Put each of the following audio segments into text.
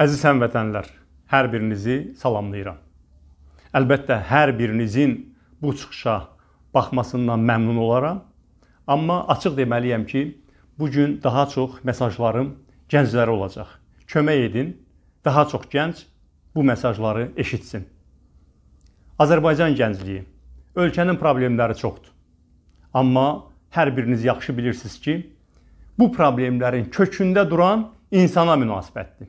Əziz həmvətənlər, hər birinizi salamlayıram. Əlbəttə hər birinizin bu çıxışa baxmasından məmnun olaram. Amma açıq deməliyəm ki, bu gün daha çox mesajlarım gənclərə olacaq. Kömək edin, daha çox gənc bu mesajları eşitsin. Azərbaycan gəncliyi ölkənin problemləri çoxdur. Amma hər biriniz yaxşı bilirsiniz ki, bu problemlərin kökündə duran insana münasibətdir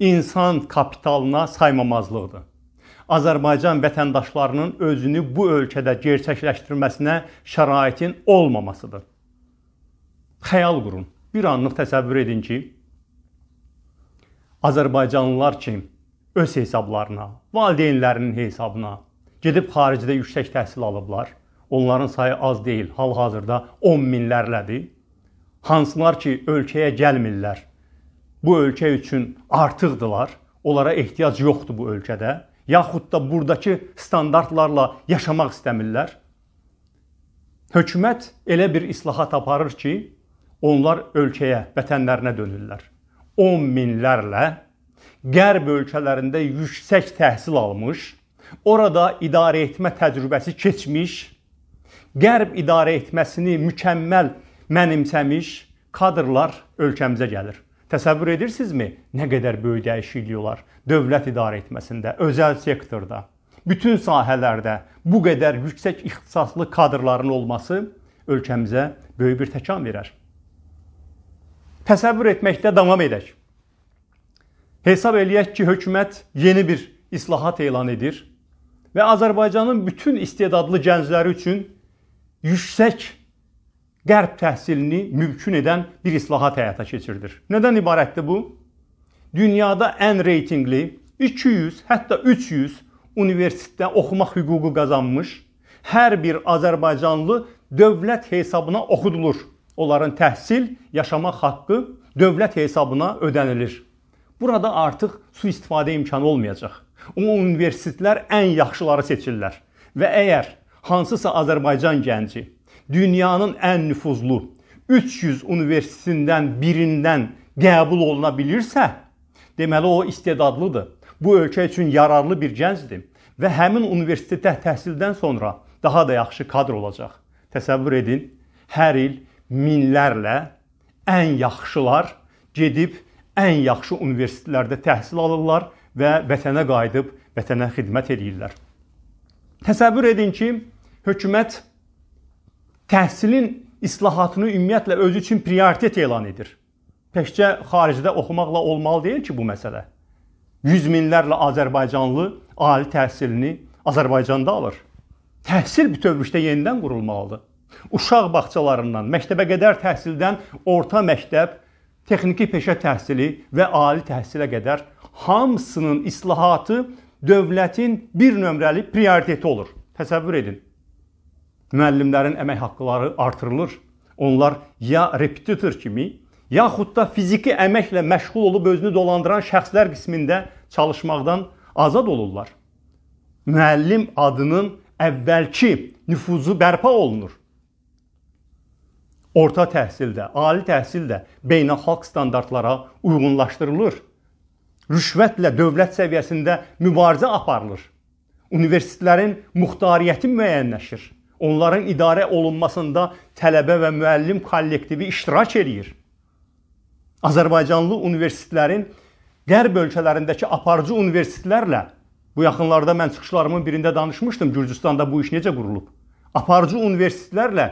insan kapitalına saymamazlıqdır. Azərbaycan vətəndaşlarının özünü bu ölkədə gerçəkləşdirməsinə şəraitin olmamasıdır. Xəyal qurun. Bir anlıq təsəvvür edin ki, Azərbaycanlılar ki, öz hesablarına, valideynlərinin hesabına gedib xaricdə yüksək təhsil alıblar. Onların sayı az deyil, hal-hazırda 10 minlərlədir. Hansılar ki, ölkəyə gəlmirlər bu ölkə üçün artıqdılar. Onlara ehtiyac yoxdur bu ölkədə. Yaxud da burdakı standartlarla yaşamaq istəmirlər. Hökumət elə bir islahat aparır ki, onlar ölkəyə, vətənlərinə dönürlər. 10 minlərlə qərb ölkələrində yüksək təhsil almış, orada idarə etmə təcrübəsi keçmiş, qərb idarə etməsini mükəmməl mənimsəmiş kadrlar ölkəmizə gəlir. Təsəvvür edirsinizmi nə qədər böyük dəyişikliklər dövlət idarə etməsində, özəl sektorda, bütün sahələrdə bu qədər yüksək ixtisaslı kadrların olması ölkəmizə böyük bir təkan verər. Təsəvvür etməkdə davam edək. Hesab eləyək ki, hökumət yeni bir islahat elan edir və Azərbaycanın bütün istedadlı gəncləri üçün yüksək qərb təhsilini mümkün edən bir islahat həyata keçirilir. Nədən ibarətdir bu? Dünyada ən reytinqli 200, hətta 300 universitetdə oxumaq hüququ qazanmış hər bir Azərbaycanlı dövlət hesabına oxudulur. Onların təhsil, yaşamaq haqqı dövlət hesabına ödənilir. Burada artıq sui-istifadə imkanı olmayacaq. O universitetlər ən yaxşıları seçirlər və əgər hansısa Azərbaycan gənci dünyanın ən nüfuzlu 300 universitetindən birindən qəbul olunabilirsə, deməli o istedadlıdır. Bu ölkə üçün yararlı bir gəncdir və həmin universitetdə təhsildən sonra daha da yaxşı kadr olacaq. Təsəvvür edin, hər il minlərlə ən yaxşılar gedib ən yaxşı universitetlərdə təhsil alırlar və vətənə qayıdıb vətənə xidmət edirlər. Təsəvvür edin ki, hökumət təhsilin islahatını ümumiyyətlə özü üçün prioritet elan edir. Təkcə xaricdə oxumaqla olmalı deyil ki bu məsələ. Yüz minlərlə azərbaycanlı ali təhsilini Azərbaycanda alır. Təhsil bütövlükdə yenidən qurulmalıdır. Uşaq bağçalarından, məktəbəqədər təhsildən orta məktəb, texniki peşə təhsili və ali təhsilə qədər hamısının islahatı dövlətin bir nömrəli prioriteti olur. Təsəvvür edin müəllimlərin əmək haqqları artırılır. Onlar ya repetitor kimi, yaxud da fiziki əməklə məşğul olub özünü dolandıran şəxslər qismində çalışmaqdan azad olurlar. Müəllim adının əvvəlki nüfuzu bərpa olunur. Orta təhsildə, ali təhsildə beynəlxalq standartlara uyğunlaşdırılır. Rüşvətlə dövlət səviyyəsində mübarizə aparılır. Universitetlərin muxtariyyəti müəyyənləşir. Onların idarə olunmasında tələbə və müəllim kollektivi iştirak eləyir. Azərbaycanlı universitetlərin qərb ölkələrindəki aparıcı universitetlərlə bu yaxınlarda mən çıxışlarımın birində danışmışdım Gürcüstanda bu iş necə qurulub. Aparıcı universitetlərlə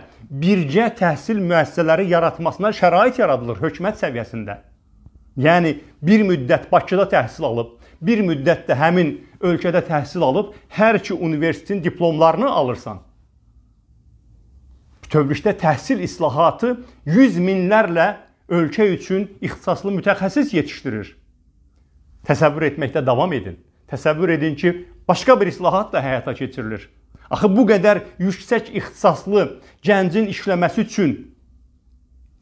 birgə təhsil müəssisələri yaratmasına şərait yaradılır hökumət səviyyəsində. Yəni bir müddət Bakıda təhsil alıb, bir müddət də həmin ölkədə təhsil alıb hər iki universitetin diplomlarını alırsan. Tövrişdə təhsil islahatı 100 minlərlə ölkə üçün ixtisaslı mütəxəssis yetişdirir. Təsəvvür etməkdə davam edin. Təsəvvür edin ki, başqa bir islahat da həyata keçirilir. Axı bu qədər yüksək ixtisaslı gəncin işləməsi üçün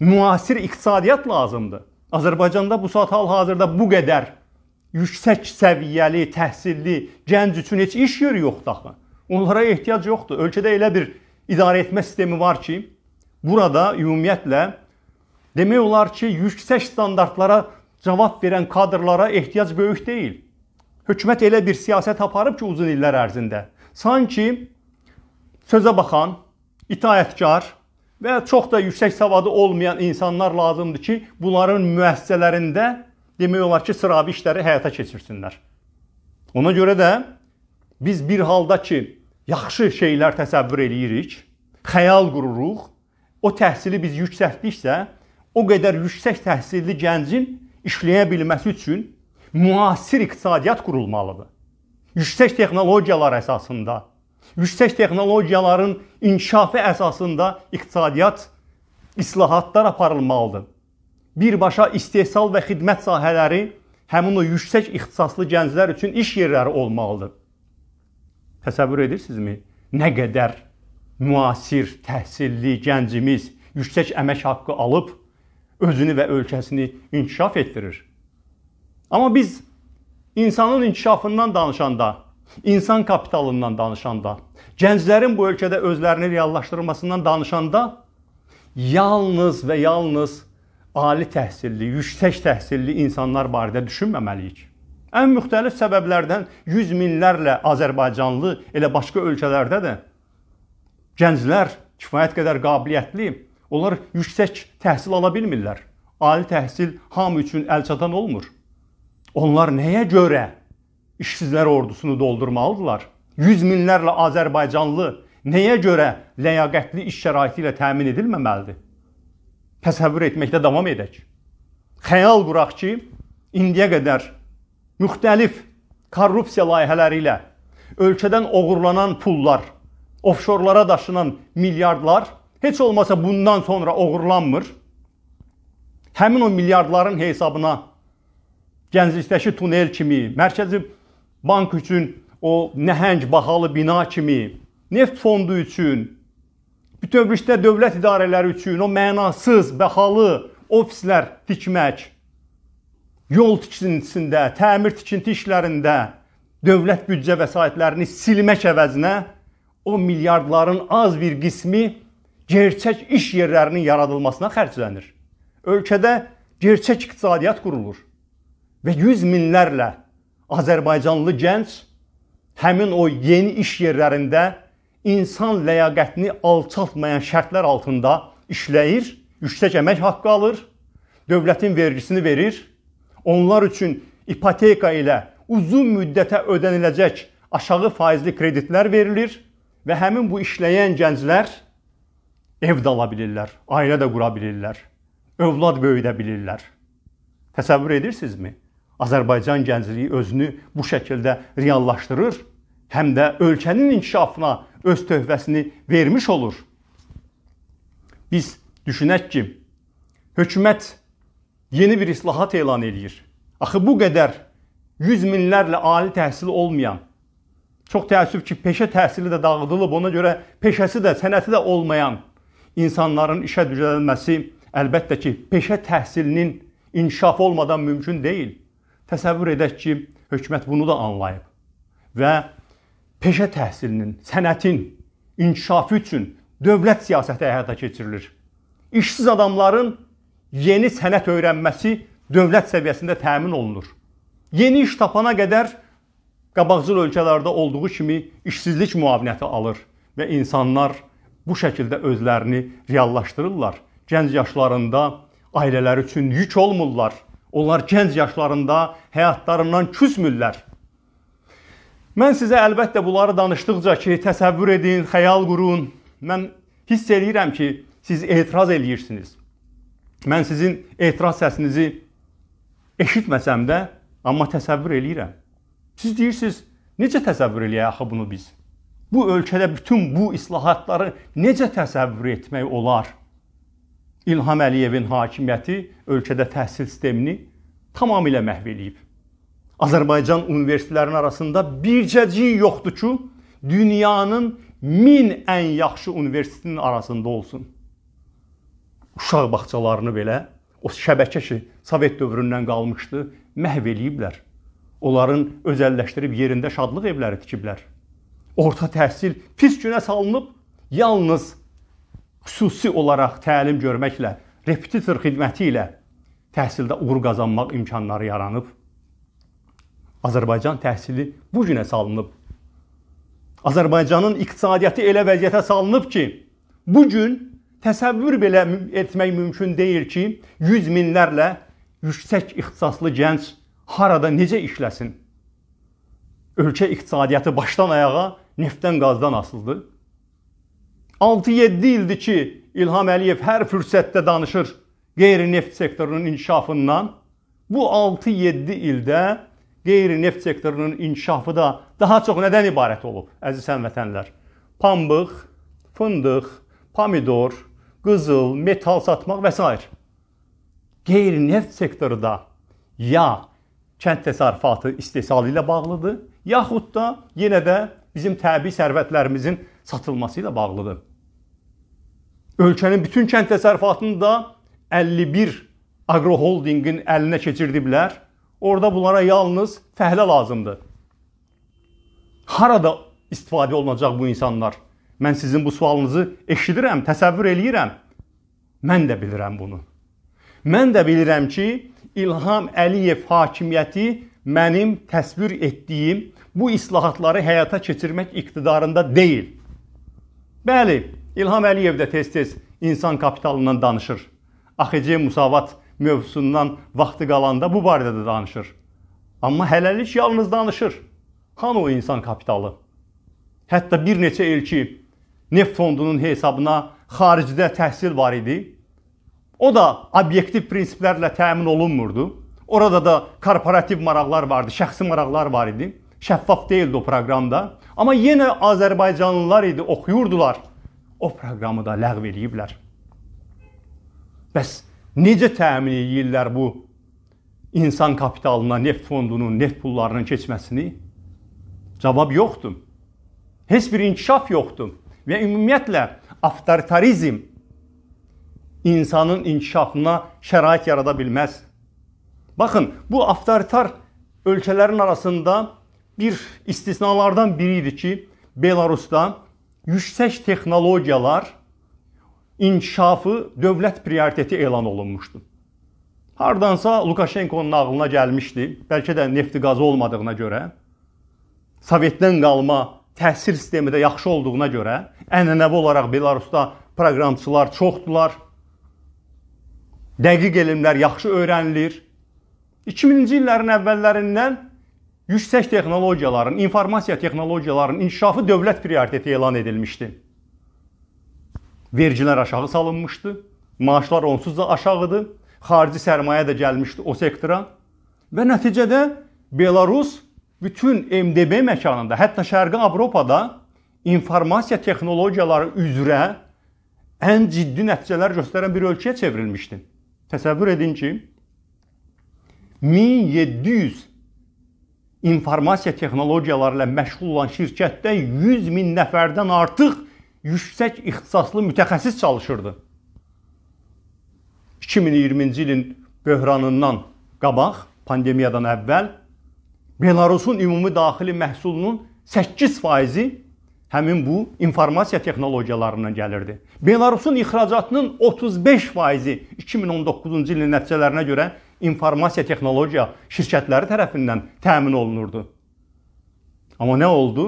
müasir iqtisadiyyat lazımdır. Azərbaycanda bu saat hal-hazırda bu qədər yüksək səviyyəli, təhsilli gənc üçün heç iş yeri yoxdur axı. Onlara ehtiyac yoxdur. Ölkədə elə bir idarəetmə sistemi var ki, burada ümumiyyətlə demək olar ki, yüksək standartlara cavab verən kadrlara ehtiyac böyük deyil. Hökumət elə bir siyasət aparıb ki, uzun illər ərzində sanki sözə baxan, itaətkar və çox da yüksək savadı olmayan insanlar lazımdır ki, bunların müəssisələrində demək olar ki, sıravi işləri həyata keçirsinlər. Ona görə də biz bir halda ki, yaxşı şeylər təsəvvür eləyirik, xəyal qururuq. O təhsili biz yüksəltdiksə, o qədər yüksək təhsilli gəncin işləyə bilməsi üçün müasir iqtisadiyyat qurulmalıdır. Yüksək texnologiyalar əsasında, yüksək texnologiyaların inkişafı əsasında iqtisadiyyat islahatlar aparılmalıdır. Birbaşa istehsal və xidmət sahələri həmin o yüksək ixtisaslı gənclər üçün iş yerləri olmalıdır. Təsəvvür edirsinizmi? Nə qədər müasir, təhsilli gəncimiz yüksək əmək haqqı alıb özünü və ölkəsini inkişaf etdirir. Amma biz insanın inkişafından danışanda, insan kapitalından danışanda, gənclərin bu ölkədə özlərini reallaşdırmasından danışanda yalnız və yalnız ali təhsilli, yüksək təhsilli insanlar barədə düşünməməliyik. Ən müxtəlif səbəblərdən yüz minlərlə azərbaycanlı elə başqa ölkələrdə də gənclər kifayət qədər qabiliyyətli, onlar yüksək təhsil ala bilmirlər. Ali təhsil hamı üçün əlçatan olmur. Onlar nəyə görə işsizlər ordusunu doldurmalıdılar? Yüz minlərlə azərbaycanlı nəyə görə ləyaqətli iş şəraiti ilə təmin edilməməlidir? Təsəvvür etməkdə davam edək. Xəyal quraq ki, indiyə qədər müxtəlif korrupsiya layihələri ilə ölkədən oğurlanan pullar, ofşorlara daşınan milyardlar heç olmasa bundan sonra oğurlanmır. Həmin o milyardların hesabına Gənclikdəki tunel kimi, Mərkəzi Bank üçün o nəhəng bahalı bina kimi, neft fondu üçün, bütövlükdə dövlət idarələri üçün o mənasız, bahalı ofislər tikmək yol tikintisində, təmir tikinti işlərində dövlət büdcə vəsaitlərini silmək əvəzinə o milyardların az bir qismi gerçək iş yerlərinin yaradılmasına xərclənir. Ölkədə gerçək iqtisadiyyat qurulur və yüz minlərlə Azərbaycanlı gənc həmin o yeni iş yerlərində insan ləyaqətini alçaltmayan şərtlər altında işləyir, yüksək əmək haqqı alır, dövlətin vergisini verir onlar üçün ipoteka ilə uzun müddətə ödəniləcək aşağı faizli kreditlər verilir və həmin bu işləyən gənclər ev də ala bilirlər, ailə də qura bilirlər, övlad böyüdə bilirlər. Təsəvvür edirsinizmi? Azərbaycan gəncliyi özünü bu şəkildə reallaşdırır, həm də ölkənin inkişafına öz töhfəsini vermiş olur. Biz düşünək ki, hökumət yeni bir islahat elan eləyir. Axı bu qədər yüz minlərlə ali təhsil olmayan, çox təəssüf ki, peşə təhsili də dağıdılıb, ona görə peşəsi də, sənəti də olmayan insanların işə düzəlməsi əlbəttə ki, peşə təhsilinin inkişaf olmadan mümkün deyil. Təsəvvür edək ki, hökumət bunu da anlayıb və peşə təhsilinin, sənətin inkişafı üçün dövlət siyasəti həyata keçirilir. İşsiz adamların yeni sənət öyrənməsi dövlət səviyyəsində təmin olunur. Yeni iş tapana qədər qabaqcıl ölkələrdə olduğu kimi işsizlik müavinəti alır və insanlar bu şəkildə özlərini reallaşdırırlar. Gənc yaşlarında ailələri üçün yük olmurlar. Onlar gənc yaşlarında həyatlarından küsmürlər. Mən sizə əlbəttə bunları danışdıqca ki, təsəvvür edin, xəyal qurun. Mən hiss eləyirəm ki, siz etiraz eləyirsiniz. Mən sizin etiraz səsinizi eşitməsəm də, amma təsəvvür eləyirəm. Siz deyirsiniz, necə təsəvvür eləyək axı bunu biz? Bu ölkədə bütün bu islahatları necə təsəvvür etmək olar? İlham Əliyevin hakimiyyəti ölkədə təhsil sistemini tamamilə məhv eləyib. Azərbaycan universitetlərinin arasında bircəcik yoxdur ki, dünyanın 1000 ən yaxşı universitetinin arasında olsun uşaq bağçalarını belə o şəbəkə ki, Sovet dövründən qalmışdı, məhv eləyiblər. Onların özəlləşdirib yerində şadlıq evləri tikiblər. Orta təhsil pis günə salınıb, yalnız xüsusi olaraq təlim görməklə, repetitor xidməti ilə təhsildə uğur qazanmaq imkanları yaranıb. Azərbaycan təhsili bu günə salınıb. Azərbaycanın iqtisadiyyatı elə vəziyyətə salınıb ki, bu gün təsəvvür belə etmək mümkün deyil ki, yüz minlərlə yüksək ixtisaslı gənc harada necə işləsin? Ölkə iqtisadiyyatı başdan ayağa neftdən, qazdan asılıdır. 6-7 ildir ki, İlham Əliyev hər fürsətdə danışır qeyri-neft sektorunun inkişafından. Bu 6-7 ildə qeyri-neft sektorunun inkişafı da daha çox nədən ibarət olub, əziz həmvətənlər? Pambıq, fındıq, pomidor, qızıl, metal satmaq və s. Qeyri-neft sektoru da ya kənd təsərrüfatı istehsalı ilə bağlıdır, yaxud da yenə də bizim təbii sərvətlərimizin satılması ilə bağlıdır. Ölkənin bütün kənd təsərrüfatını da 51 agroholdinqin əlinə keçirdiblər. Orda bunlara yalnız fəhlə lazımdır. Harada istifadə olunacaq bu insanlar? Mən sizin bu sualınızı eşidirəm, təsəvvür eləyirəm. Mən də bilirəm bunu. Mən də bilirəm ki, İlham Əliyev hakimiyyəti mənim təsvir etdiyim bu islahatları həyata keçirmək iqtidarında deyil. Bəli, İlham Əliyev də tez-tez insan kapitalından danışır. AXC musavat mövzusundan vaxtı qalanda bu barədə də danışır. Amma hələlik yalnız danışır. Hanı o insan kapitalı? Hətta bir neçə elçi neft fondunun hesabına xaricdə təhsil var idi. O da obyektiv prinsiplərlə təmin olunmurdu. Orada da korporativ maraqlar vardı, şəxsi maraqlar var idi. Şəffaf değildi o proqramda. Amma yenə Azərbaycanlılar idi, oxuyurdular. O proqramı da ləğv eləyiblər. Bəs necə təmin edirlər bu insan kapitalına, neft fondunun, neft pullarının keçməsini? Cavab yoxdur. Heç bir inkişaf yoxdur və ümumiyyətlə avtoritarizm insanın inkişafına şərait yarada bilməz. Baxın, bu avtoritar ölkələrin arasında bir istisnalardan biri idi ki, Belarusda yüksək texnologiyalar inkişafı dövlət prioriteti elan olunmuşdu. Hardansa Lukashenko'nun ağlına gəlmişdi, bəlkə də nefti qazı olmadığına görə Sovetdən qalma təhsil sistemi də yaxşı olduğuna görə ənənəvi olaraq Belarusda proqramçılar çoxdular. Dəqiq elmlər yaxşı öyrənilir. 2000-ci illərin əvvəllərindən yüksək texnologiyaların, informasiya texnologiyalarının inkişafı dövlət prioriteti elan edilmişdi. Vergilər aşağı salınmışdı, maaşlar onsuz da aşağıdır, xarici sərmayə də gəlmişdi o sektora və nəticədə Belarus bütün MDB məkanında, hətta Şərqi Avropada informasiya texnologiyaları üzrə ən ciddi nəticələr göstərən bir ölkəyə çevrilmişdi. Təsəvvür edin ki, 1700 informasiya texnologiyaları ilə məşğul olan şirkətdə 100 min nəfərdən artıq yüksək ixtisaslı mütəxəssis çalışırdı. 2020-ci ilin böhranından qabaq, pandemiyadan əvvəl Belarusun ümumi daxili məhsulunun 8%-i həmin bu informasiya texnologiyalarından gəlirdi. Belarusun ixracatının 35%-i 2019-cu ilin nəticələrinə görə informasiya texnologiya şirkətləri tərəfindən təmin olunurdu. Amma nə oldu?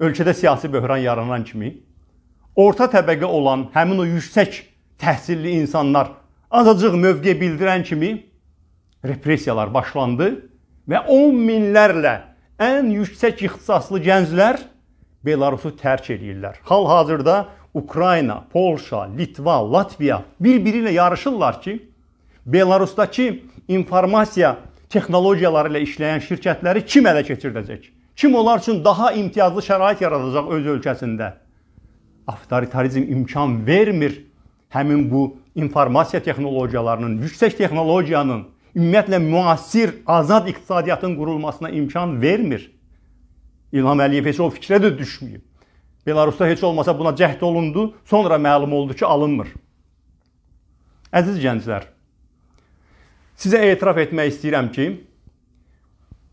Ölkədə siyasi böhran yaranan kimi orta təbəqə olan həmin o yüksək təhsilli insanlar azacıq mövqe bildirən kimi repressiyalar başlandı və 10 minlərlə ən yüksək ixtisaslı gənclər Belarusu tərk edirlər. Hal-hazırda Ukrayna, Polşa, Litva, Latviya bir-biri ilə yarışırlar ki, Belarusdakı informasiya texnologiyaları ilə işləyən şirkətləri kim ələ keçirdəcək? Kim onlar üçün daha imtiyazlı şərait yaradacaq öz ölkəsində? Avtoritarizm imkan vermir həmin bu informasiya texnologiyalarının, yüksək texnologiyanın ümumiyyətlə müasir azad iqtisadiyyatın qurulmasına imkan vermir. İlham Əliyev heç o fikrə də düşməyib. Belarusda heç olmasa buna cəhd olundu, sonra məlum oldu ki, alınmır. Əziz gənclər, sizə etiraf etmək istəyirəm ki,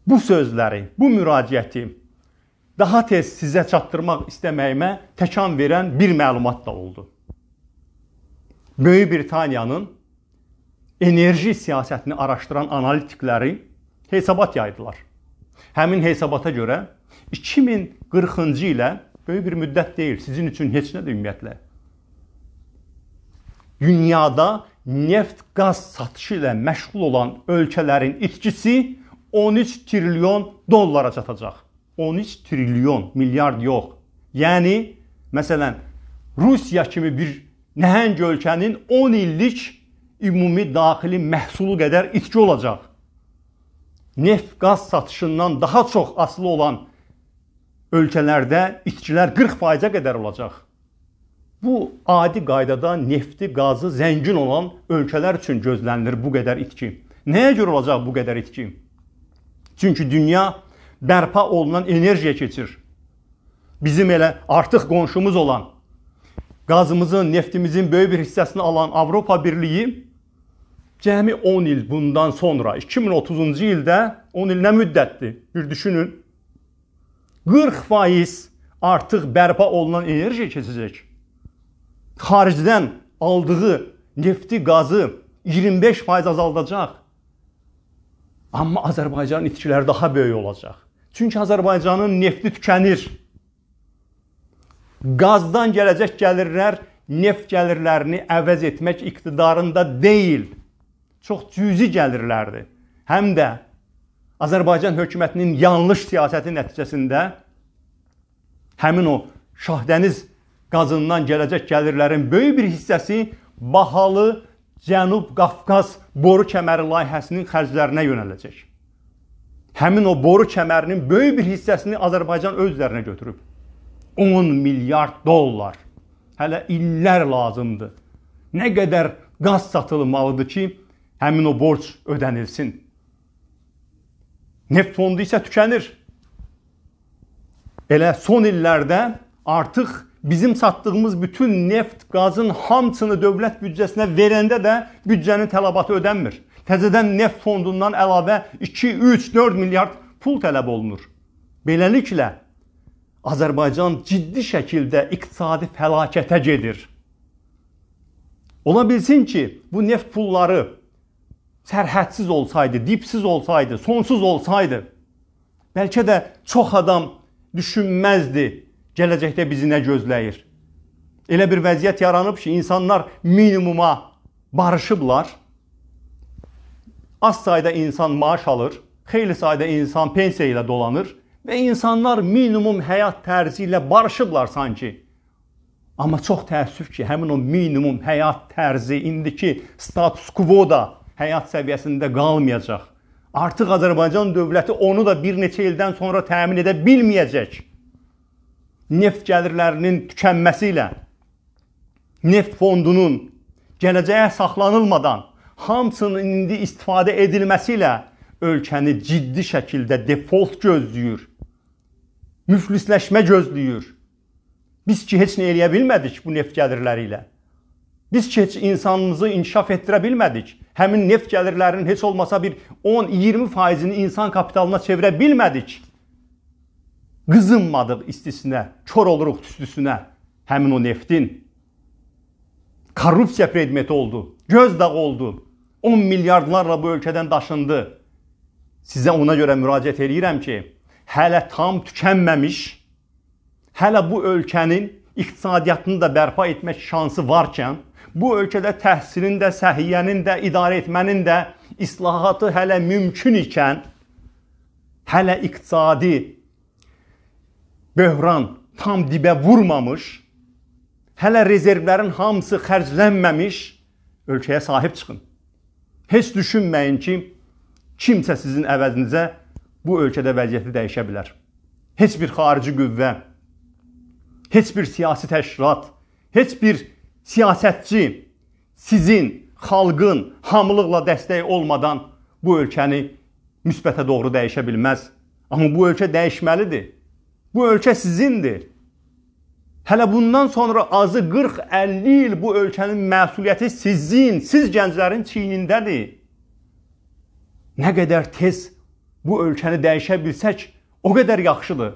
bu sözləri, bu müraciəti daha tez sizə çatdırmaq istəməyimə təkan verən bir məlumat da oldu. Böyük Britaniyanın enerji siyasətini araşdıran analitikləri hesabat yaydılar. Həmin hesabata görə 2040-cı ilə böyük bir müddət deyil, sizin üçün heç nədir ümumiyyətlə. Dünyada neft-qaz satışı ilə məşğul olan ölkələrin itkisi 13 trilyon dollara çatacaq. 13 trilyon, milyard yox. Yəni məsələn Rusiya kimi bir nəhəng ölkənin 10 illik ümumi daxili məhsulu qədər itki olacaq. Neft qaz satışından daha çox asılı olan ölkələrdə itkilər 40%-ə qədər olacaq. Bu adi qaydada nefti, qazı zəngin olan ölkələr üçün gözlənilir bu qədər itki. Nəyə görə olacaq bu qədər itki? Çünki dünya bərpa olunan enerjiyə keçir. Bizim elə artıq qonşumuz olan qazımızın, neftimizin böyük bir hissəsini alan Avropa Birliyi Cəmi 10 il bundan sonra 2030-cu ildə 10 il nə müddətdir? Bir düşünün. 40% artıq bərpa olunan enerji keçəcək. Xaricdən aldığı nefti, qazı 25% azaldacaq. Amma Azərbaycanın itkiləri daha böyük olacaq. Çünki Azərbaycanın nefti tükənir. Qazdan gələcək gəlirlər neft gəlirlərini əvəz etmək iqtidarında deyil çox cüzi gəlirlərdir. Həm də Azərbaycan hökumətinin yanlış siyasəti nəticəsində həmin o Şahdəniz qazından gələcək gəlirlərin böyük bir hissəsi bahalı Cənub Qafqaz boru kəməri layihəsinin xərclərinə yönələcək. Həmin o boru kəmərinin böyük bir hissəsini Azərbaycan öz üzərinə götürüb. 10 milyard dollar. Hələ illər lazımdır. Nə qədər qaz satılmalıdır ki, həmin o borc ödənilsin. Neft fondu isə tükənir. Elə son illərdə artıq bizim satdığımız bütün neft, qazın hamısını dövlət büdcəsinə verəndə də büdcənin tələbatı ödənmir. Təzədən neft fondundan əlavə 2, 3, 4 milyard pul tələb olunur. Beləliklə Azərbaycan ciddi şəkildə iqtisadi fəlakətə gedir. Ola bilsin ki, bu neft pulları sərhədsiz olsaydı, dipsiz olsaydı, sonsuz olsaydı, bəlkə də çox adam düşünməzdi gələcəkdə bizi nə gözləyir. Elə bir vəziyyət yaranıb ki, insanlar minimuma barışıblar. Az sayda insan maaş alır, xeyli sayda insan pensiya ilə dolanır və insanlar minimum həyat tərzi ilə barışıblar sanki. Amma çox təəssüf ki, həmin o minimum həyat tərzi indiki status quo da həyat səviyyəsində qalmayacaq. Artıq Azərbaycan dövləti onu da bir neçə ildən sonra təmin edə bilməyəcək. Neft gəlirlərinin tükənməsi ilə neft fondunun gələcəyə saxlanılmadan hamısının indi istifadə edilməsi ilə ölkəni ciddi şəkildə default gözləyir. Müflisləşmə gözləyir. Biz ki heç nə eləyə bilmədik bu neft gəlirləri ilə. Biz ki, heç insanımızı inkişaf etdirə bilmədik. Həmin neft gəlirlərinin heç olmasa bir 10-20 faizini insan kapitalına çevirə bilmədik. Qızınmadıq istisinə, kör oluruq tüstüsünə həmin o neftin. Korrupsiya predmeti oldu, göz dağı oldu. 10 milyardlarla bu ölkədən daşındı. Sizə ona görə müraciət eləyirəm ki, hələ tam tükənməmiş, hələ bu ölkənin iqtisadiyyatını da bərpa etmək şansı varkən, bu ölkədə təhsilin də, səhiyyənin də, idarə etmənin də islahatı hələ mümkün ikən hələ iqtisadi böhran tam dibə vurmamış, hələ rezervlərin hamısı xərclənməmiş ölkəyə sahib çıxın. Heç düşünməyin ki, kimsə sizin əvəzinizə bu ölkədə vəziyyəti dəyişə bilər. Heç bir xarici qüvvə, heç bir siyasi təşkilat, heç bir siyasətçi sizin xalqın hamılıqla dəstək olmadan bu ölkəni müsbətə doğru dəyişə bilməz. Amma bu ölkə dəyişməlidir. Bu ölkə sizindir. Hələ bundan sonra azı 40-50 il bu ölkənin məsuliyyəti sizin, siz gənclərin çiynindədir. Nə qədər tez bu ölkəni dəyişə bilsək, o qədər yaxşıdır.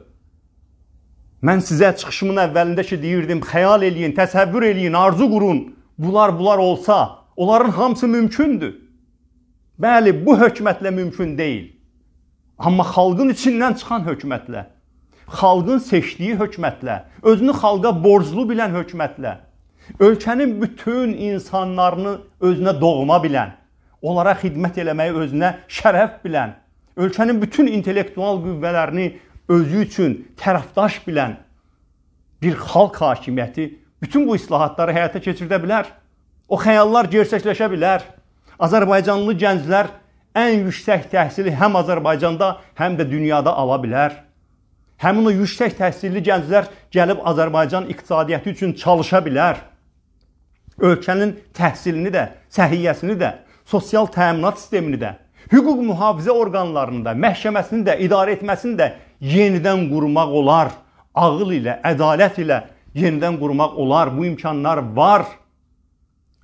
Mən sizə çıxışımın əvvəlində ki deyirdim, xəyal eləyin, təsəvvür eləyin, arzu qurun. Bunlar bunlar olsa, onların hamısı mümkündür. Bəli, bu hökumətlə mümkün deyil. Amma xalqın içindən çıxan hökumətlə, xalqın seçdiyi hökumətlə, özünü xalqa borclu bilən hökumətlə, ölkənin bütün insanlarını özünə doğma bilən, onlara xidmət eləməyi özünə şərəf bilən, ölkənin bütün intellektual qüvvələrini özü üçün tərəfdaş bilən bir xalq hakimiyyəti bütün bu islahatları həyata keçirdə bilər. O xəyallar gerçəkləşə bilər. Azərbaycanlı gənclər ən yüksək təhsili həm Azərbaycanda, həm də dünyada ala bilər. Həmin o yüksək təhsilli gənclər gəlib Azərbaycan iqtisadiyyatı üçün çalışa bilər. Ölkənin təhsilini də, səhiyyəsini də, sosial təminat sistemini də, hüquq mühafizə orqanlarını da, məhkəməsini də, idarə etməsini də yenidən qurmaq olar. Ağıl ilə, ədalət ilə yenidən qurmaq olar. Bu imkanlar var.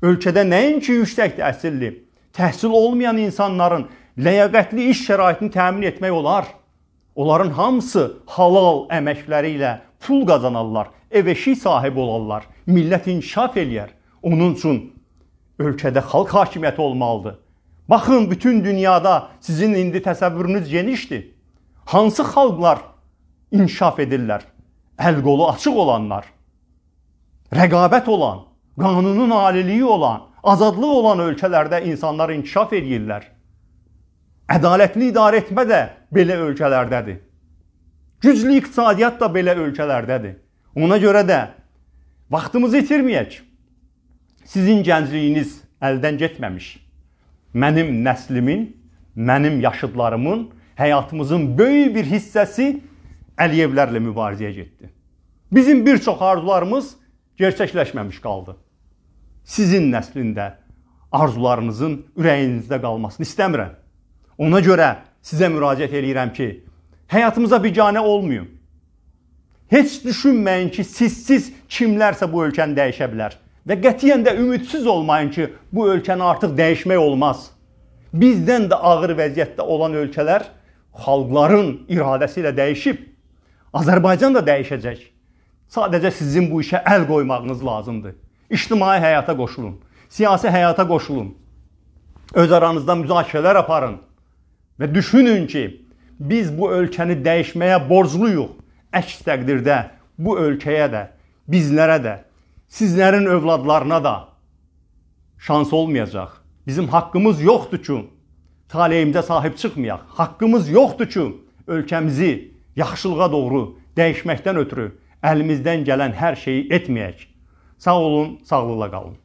Ölkədə nəinki yüksək təhsilli, təhsil olmayan insanların ləyaqətli iş şəraitini təmin etmək olar. Onların hamısı halal əməkləri ilə pul qazanarlar, ev-eşik sahibi olarlar, millət inkişaf eləyər. Onun üçün ölkədə xalq hakimiyyəti olmalıdır. Baxın, bütün dünyada sizin indi təsəvvürünüz genişdir. Hansı xalqlar inkişaf edirlər? Əl qolu açıq olanlar. Rəqabət olan, qanunun aliliyi olan, azadlıq olan ölkələrdə insanlar inkişaf edirlər. Ədalətli idarə etmə də belə ölkələrdədir. Güclü iqtisadiyyat da belə ölkələrdədir. Ona görə də vaxtımızı itirməyək. Sizin gəncliyiniz əldən getməmiş. Mənim nəslimin, mənim yaşıdlarımın həyatımızın böyük bir hissəsi Əliyevlərlə mübarizəyə getdi. Bizim bir çox arzularımız gerçəkləşməmiş qaldı. Sizin nəslində arzularınızın ürəyinizdə qalmasını istəmirəm. Ona görə sizə müraciət eləyirəm ki, həyatımıza biganə olmayın. Heç düşünməyin ki, sizsiz kimlərsə bu ölkəni dəyişə bilər və qətiyyən də ümidsiz olmayın ki, bu ölkəni artıq dəyişmək olmaz. Bizdən də ağır vəziyyətdə olan ölkələr xalqların iradəsi ilə dəyişib. Azərbaycan da dəyişəcək. Sadəcə sizin bu işə əl qoymağınız lazımdır. İctimai həyata qoşulun, siyasi həyata qoşulun. Öz aranızda müzakirələr aparın və düşünün ki, biz bu ölkəni dəyişməyə borcluyuq. Əks təqdirdə bu ölkəyə də, bizlərə də, sizlərin övladlarına da şans olmayacaq. Bizim haqqımız yoxdur ki, taleyimizə sahib çıxmayaq. Haqqımız yoxdur ki, ölkəmizi yaxşılığa doğru dəyişməkdən ötürü əlimizdən gələn hər şeyi etməyək. Sağ olun, sağlıqla qalın.